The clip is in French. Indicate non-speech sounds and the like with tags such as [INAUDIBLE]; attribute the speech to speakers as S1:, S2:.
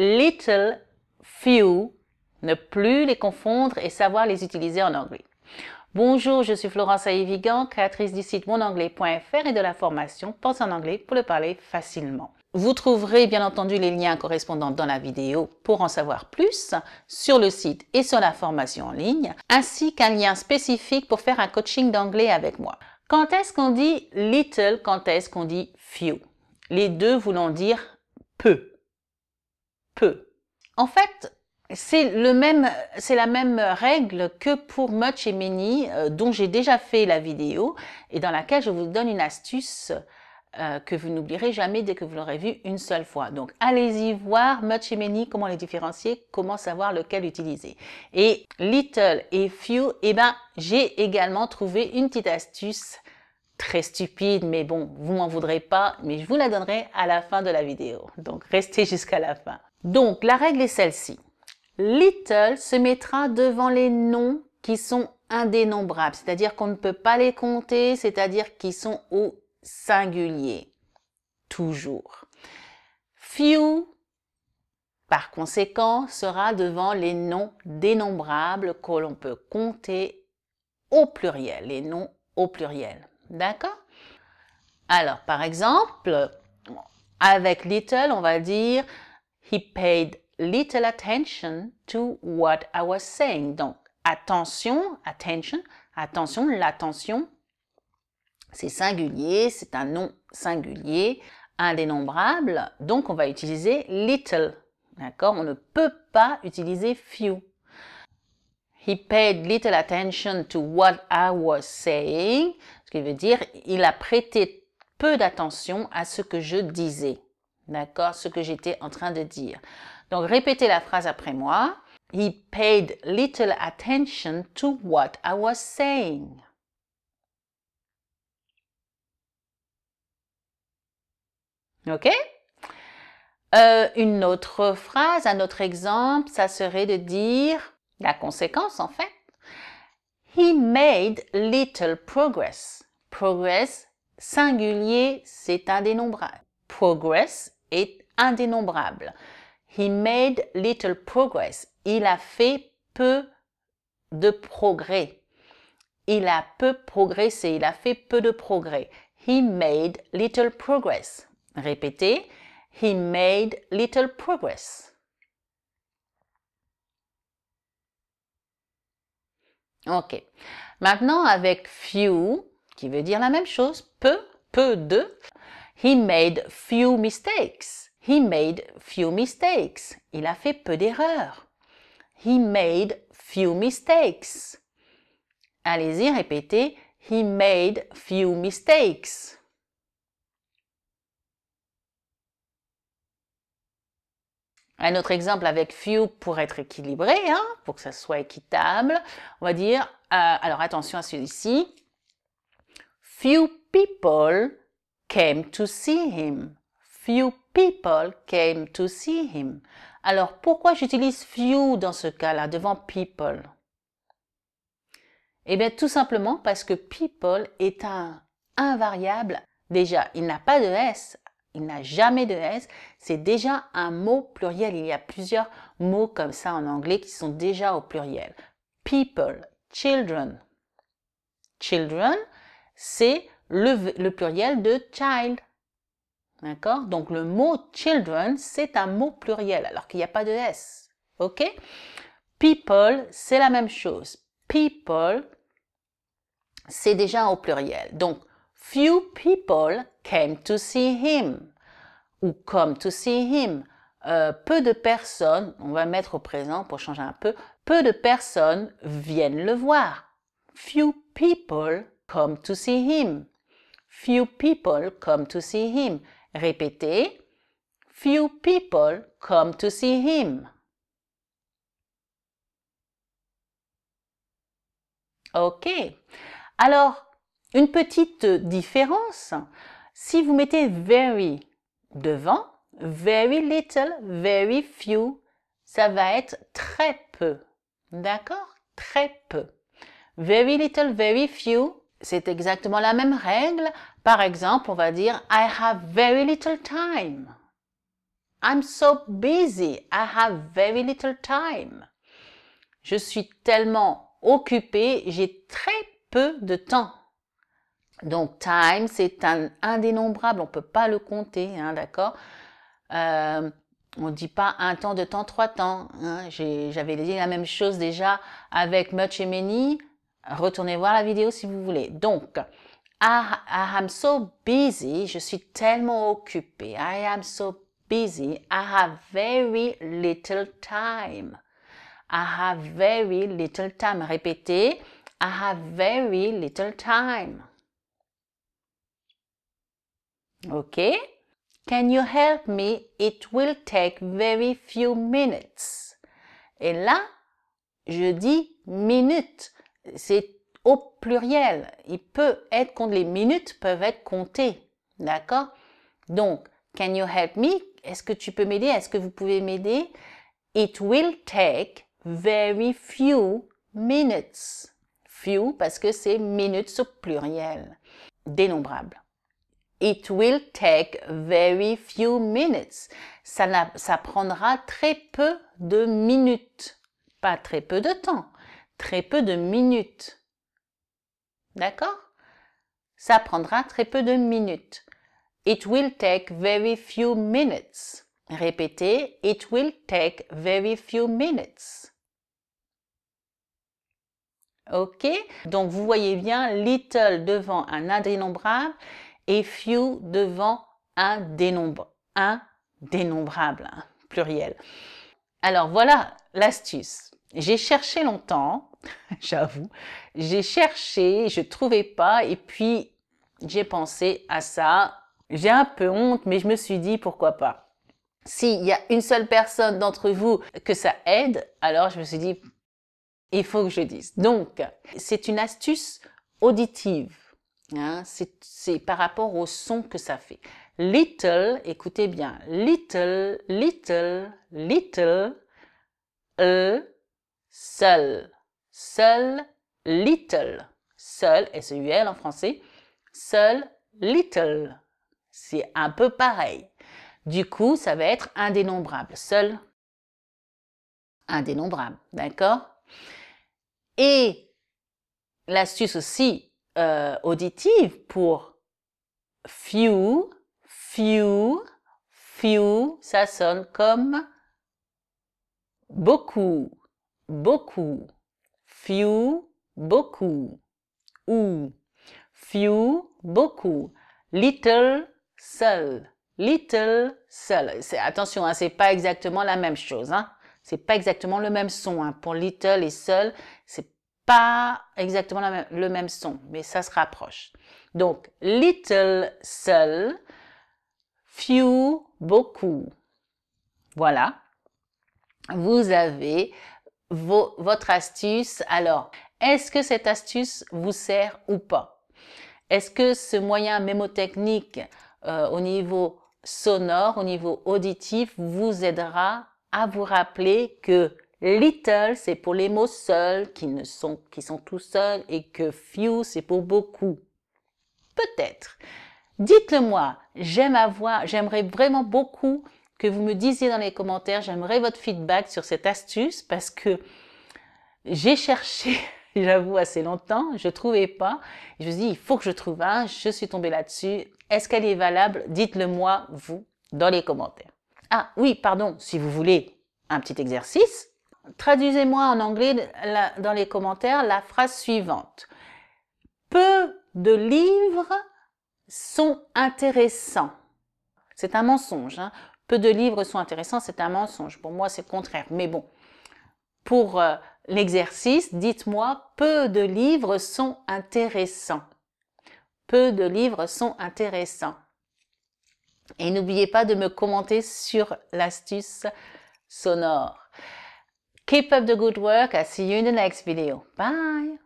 S1: little, few, ne plus les confondre et savoir les utiliser en anglais. Bonjour, je suis Florence Aévigan, créatrice du site monanglais.fr et de la formation Pense en anglais pour le parler facilement. Vous trouverez bien entendu les liens correspondants dans la vidéo pour en savoir plus sur le site et sur la formation en ligne, ainsi qu'un lien spécifique pour faire un coaching d'anglais avec moi. Quand est-ce qu'on dit little, quand est-ce qu'on dit few Les deux voulant dire peu. En fait, c'est le même, c'est la même règle que pour Much et Many, euh, dont j'ai déjà fait la vidéo et dans laquelle je vous donne une astuce euh, que vous n'oublierez jamais dès que vous l'aurez vue une seule fois. Donc, allez-y voir Much et Many, comment les différencier, comment savoir lequel utiliser. Et Little et Few, eh ben, j'ai également trouvé une petite astuce très stupide, mais bon, vous m'en voudrez pas, mais je vous la donnerai à la fin de la vidéo. Donc, restez jusqu'à la fin. Donc, la règle est celle-ci. Little se mettra devant les noms qui sont indénombrables, c'est-à-dire qu'on ne peut pas les compter, c'est-à-dire qu'ils sont au singulier. Toujours. Few, par conséquent, sera devant les noms dénombrables que l'on peut compter au pluriel, les noms au pluriel. D'accord Alors, par exemple, avec little, on va dire He paid little attention to what I was saying. Donc, attention, attention, attention, l'attention, c'est singulier, c'est un nom singulier, indénombrable, donc on va utiliser little. D'accord On ne peut pas utiliser few. He paid little attention to what I was saying, ce qui veut dire il a prêté peu d'attention à ce que je disais. D'accord Ce que j'étais en train de dire. Donc, répétez la phrase après moi. He paid little attention to what I was saying. OK euh, Une autre phrase, un autre exemple, ça serait de dire la conséquence en fait. He made little progress. Progress, singulier, c'est un dénombrable. Progress, indénombrable. He made little progress. Il a fait peu de progrès. Il a peu progressé. Il a fait peu de progrès. He made little progress. Répétez. He made little progress. Ok. Maintenant, avec few, qui veut dire la même chose, peu, peu de, He made few mistakes. He made few mistakes. Il a fait peu d'erreurs. He made few mistakes. Allez-y, répétez. He made few mistakes. Un autre exemple avec few pour être équilibré, hein, pour que ça soit équitable. On va dire, euh, alors attention à celui-ci. Few people came to see him. Few people came to see him. Alors, pourquoi j'utilise few dans ce cas-là, devant people Eh bien, tout simplement parce que people est un invariable. Déjà, il n'a pas de S, il n'a jamais de S. C'est déjà un mot pluriel. Il y a plusieurs mots comme ça en anglais qui sont déjà au pluriel. People, children. Children, c'est le, pluriel de child. D'accord Donc le mot children, c'est un mot pluriel, alors qu'il n'y a pas de S. OK People, c'est la même chose. People, c'est déjà au pluriel. Donc, few people came to see him. Ou come to see him. Euh, peu de personnes, on va mettre au présent pour changer un peu, peu de personnes viennent le voir. Few people come to see him. Few people come to see him. Répétez. Few people come to see him. OK. Alors, une petite différence. Si vous mettez very devant, very little, very few, ça va être très peu. D'accord Très peu. Very little, very few, c'est exactement la même règle. Par exemple, on va dire I have very little time. I'm so busy. I have very little time. Je suis tellement occupé, j'ai très peu de temps. Donc time, c'est un indénombrable, on peut pas le compter, hein, d'accord On euh, On dit pas un temps, deux temps, trois temps. Hein. J'avais dit la même chose déjà avec much et many. Retournez voir la vidéo si vous voulez. Donc, I, ah, am ah, so busy. Je suis tellement occupée. I am so busy. I have very little time. I have very little time. Répétez. I have very little time. OK? Can you help me? It will take very few minutes. Et là, je dis minutes c'est au pluriel. Il peut être compté, les minutes peuvent être comptées. D'accord Donc, can you help me Est-ce que tu peux m'aider Est-ce que vous pouvez m'aider It will take very few minutes. Few parce que c'est minutes au pluriel. Dénombrable. It will take very few minutes. Ça, ça prendra très peu de minutes. Pas très peu de temps très peu de minutes. D'accord Ça prendra très peu de minutes. It will take very few minutes. Répétez, it will take very few minutes. OK Donc, vous voyez bien little devant un indénombrable et few devant un, un dénombrable, hein, pluriel. Alors, voilà l'astuce. J'ai cherché longtemps [LAUGHS] j'avoue. J'ai cherché, je ne trouvais pas, et puis j'ai pensé à ça. J'ai un peu honte, mais je me suis dit pourquoi pas. S'il y a une seule personne d'entre vous que ça aide, alors je me suis dit, il faut que je dise. Donc, c'est une astuce auditive. Hein. c'est par rapport au son que ça fait. Little, écoutez bien, little, little, little, e, seul. Seul little. Seul, s e u l en français. Seul little. C'est un peu pareil. Du coup, ça va être indénombrable. Seul indénombrable. D'accord Et l'astuce aussi euh, auditive pour few, few, few, ça sonne comme beaucoup, beaucoup few, beaucoup. Ou few, beaucoup. Little, seul. Little, seul. Attention, hein, n'est pas exactement la même chose. Hein. C'est pas exactement le même son. Hein. Pour little et seul, c'est pas exactement le même son, mais ça se rapproche. Donc, little, seul. Few, beaucoup. Voilà. Vous avez votre astuce. Alors, est-ce que cette astuce vous sert ou pas Est-ce que ce moyen mémotechnique euh, au niveau sonore, au niveau auditif, vous aidera à vous rappeler que little, c'est pour les mots seuls, qui, ne sont, qui sont tout seuls, et que few, c'est pour beaucoup Peut-être. Dites-le moi, j'aime avoir, j'aimerais vraiment beaucoup que vous me disiez dans les commentaires. J'aimerais votre feedback sur cette astuce parce que j'ai cherché, [LAUGHS] j'avoue, assez longtemps. Je trouvais pas. Je me dis, il faut que je trouve un. Je suis tombée là-dessus. Est-ce qu'elle est valable Dites-le moi, vous, dans les commentaires. Ah oui, pardon, si vous voulez un petit exercice, traduisez-moi en anglais dans les commentaires la phrase suivante. Peu de livres sont intéressants. C'est un mensonge. Hein? peu de livres sont intéressants, c'est un mensonge. Pour moi, c'est le contraire. Mais bon, pour euh, l'exercice, dites-moi, peu de livres sont intéressants. Peu de livres sont intéressants. Et n'oubliez pas de me commenter sur l'astuce sonore. Keep up the good work. I'll see you in the next video. Bye.